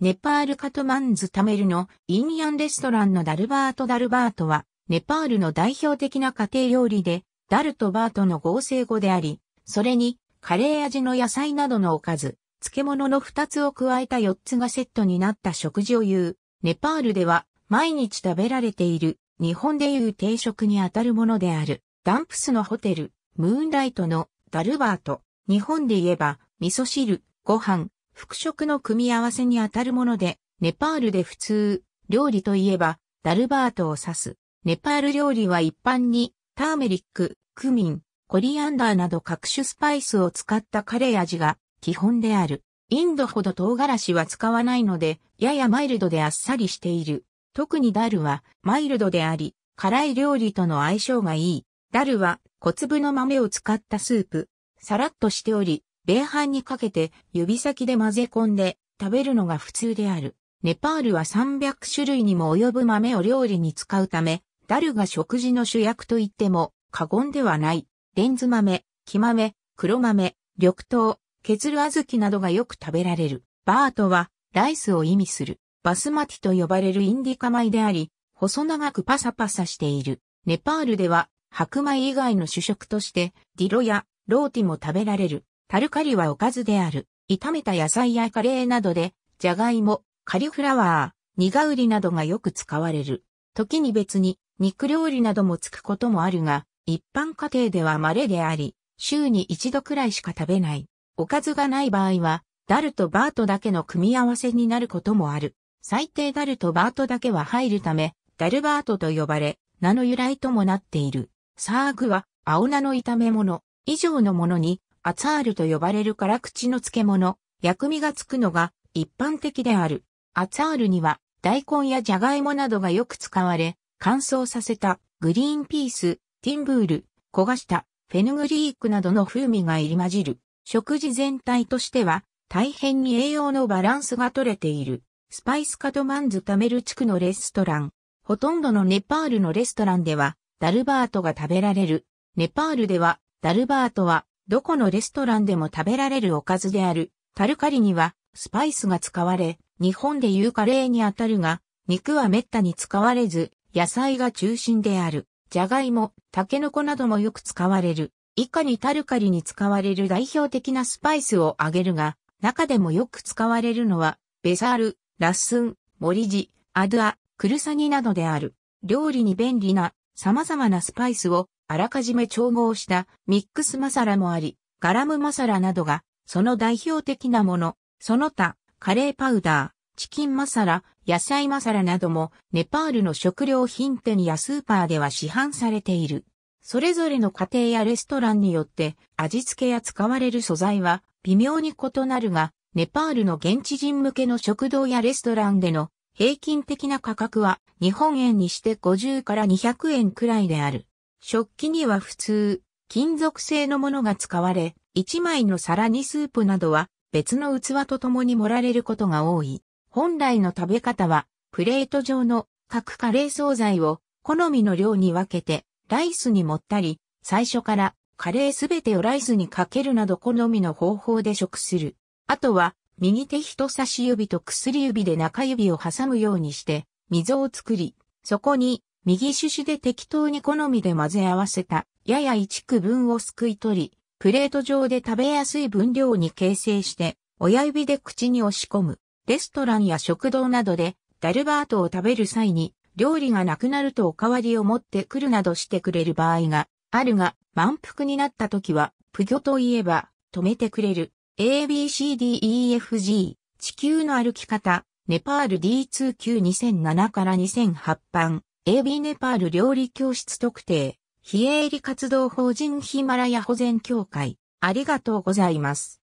ネパールカトマンズタメルのインニアンレストランのダルバートダルバートは、ネパールの代表的な家庭料理で、ダルとバートの合成語であり、それに、カレー味の野菜などのおかず、漬物の2つを加えた4つがセットになった食事を言う。ネパールでは、毎日食べられている、日本でいう定食にあたるものである、ダンプスのホテル、ムーンライトのダルバート、日本で言えば、味噌汁、ご飯、服飾の組み合わせにあたるもので、ネパールで普通、料理といえば、ダルバートを指す。ネパール料理は一般に、ターメリック、クミン、コリアンダーなど各種スパイスを使ったカレー味が基本である。インドほど唐辛子は使わないので、ややマイルドであっさりしている。特にダルはマイルドであり、辛い料理との相性がいい。ダルは小粒の豆を使ったスープ、さらっとしており、米飯にかけて指先で混ぜ込んで食べるのが普通である。ネパールは300種類にも及ぶ豆を料理に使うため、ダルが食事の主役と言っても過言ではない。レンズ豆、木豆、黒豆、緑豆、ケツル小豆などがよく食べられる。バートはライスを意味する。バスマティと呼ばれるインディカ米であり、細長くパサパサしている。ネパールでは白米以外の主食としてディロやローティも食べられる。タルカリはおかずである。炒めた野菜やカレーなどで、じゃがいも、カリフラワー、ニガウリなどがよく使われる。時に別に、肉料理などもつくこともあるが、一般家庭では稀であり、週に一度くらいしか食べない。おかずがない場合は、ダルとバートだけの組み合わせになることもある。最低ダルとバートだけは入るため、ダルバートと呼ばれ、名の由来ともなっている。サーグは、青菜の炒め物、以上のものに、アツァールと呼ばれる辛口の漬物、薬味がつくのが一般的である。アツァールには大根やジャガイモなどがよく使われ、乾燥させたグリーンピース、ティンブール、焦がしたフェヌグリークなどの風味が入り混じる。食事全体としては大変に栄養のバランスが取れている。スパイスカトマンズタメル地区のレストラン。ほとんどのネパールのレストランではダルバートが食べられる。ネパールではダルバートはどこのレストランでも食べられるおかずである、タルカリには、スパイスが使われ、日本で言うカレーにあたるが、肉は滅多に使われず、野菜が中心である。じゃがいも、タケノコなどもよく使われる。以下にタルカリに使われる代表的なスパイスを挙げるが、中でもよく使われるのは、ベサール、ラッスン、モリジ、アドア、クルサニなどである。料理に便利な様々なスパイスをあらかじめ調合したミックスマサラもあり、ガラムマサラなどがその代表的なもの、その他、カレーパウダー、チキンマサラ、野菜マサラなどもネパールの食料品店やスーパーでは市販されている。それぞれの家庭やレストランによって味付けや使われる素材は微妙に異なるが、ネパールの現地人向けの食堂やレストランでの平均的な価格は日本円にして50から200円くらいである。食器には普通、金属製のものが使われ、一枚の皿にスープなどは別の器と共に盛られることが多い。本来の食べ方は、プレート状の各カレー惣菜を好みの量に分けて、ライスに盛ったり、最初からカレーすべてをライスにかけるなど好みの方法で食する。あとは、右手人差し指と薬指で中指を挟むようにして、溝を作り、そこに右手指で適当に好みで混ぜ合わせた、やや一区分をすくい取り、プレート上で食べやすい分量に形成して、親指で口に押し込む。レストランや食堂などで、ダルバートを食べる際に、料理がなくなるとおかわりを持ってくるなどしてくれる場合があるが、満腹になった時は、プギョといえば、止めてくれる。ABCDEFG、地球の歩き方、ネパール D2Q2007 から2008版。AB ネパール料理教室特定、非営利活動法人ヒマラヤ保全協会、ありがとうございます。